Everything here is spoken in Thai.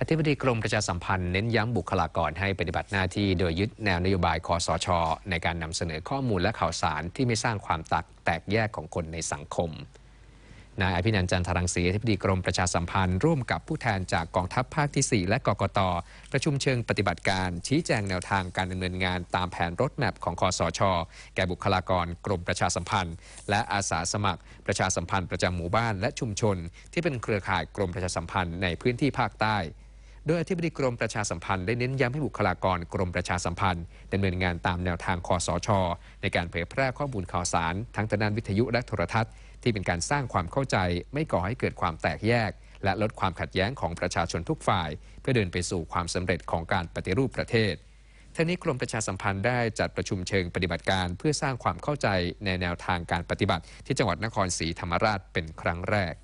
อธิบดีกรมประชาสัมพันธ์ เน้นย้ำบุคลากรให้ปฏิบัติหน้าที่โดยยึดแนวนโยบายคอสชในการนำเสนอข้อมูลและข่าวสารที่ไม่สร้างความตักแตกแยกของคนในสังคม นายอภินันจันทรังสีอธิบดีกรมประชาสัมพันธ์ร่วมกับผู้แทนจากกองทัพภาคที่ 4 และกกตประชุมเชิง ปฏิบัติการชี้แจงแนวทางการดำเนินงาน ตามแผนรถแมพของคอสชแก่บุคลากรกรมประชาสัมพันธ์ และอาสาสมัครประชาสัมพันธ์ประจำหมู่บ้านและชุมชน ที่เป็นเครือข่ายกรมประชาสัมพันธ์ในพื้นที่ภาคใต้โดยอธิบดีกรมประชาสัมพันธ์ได้เน้นย้ำให้บุคลากรกรมประชาสัมพันธ์ดำเนินงานตามแนวทางคอสชในการเผยแพร่ข้อมูลข่าวสาร ทั้งทางด้านวิทยุและโทรทัศน์ที่เป็นการสร้างความเข้าใจ ไม่ก่อให้เกิดความแตกแยก และลดความขัดแย้งของประชาชนทุกฝ่าย เพื่อเดินไปสู่ความสำเร็จของการปฏิรูปประเทศท่านี้กรมประชาสัมพันธ์ได้จัดประชุมเชิงปฏิบัติการเพื่อสร้างความเข้าใจในแนวทางการปฏิบัติที่จังหวัดนครศรีธรรมราชเป็นครั้งแรก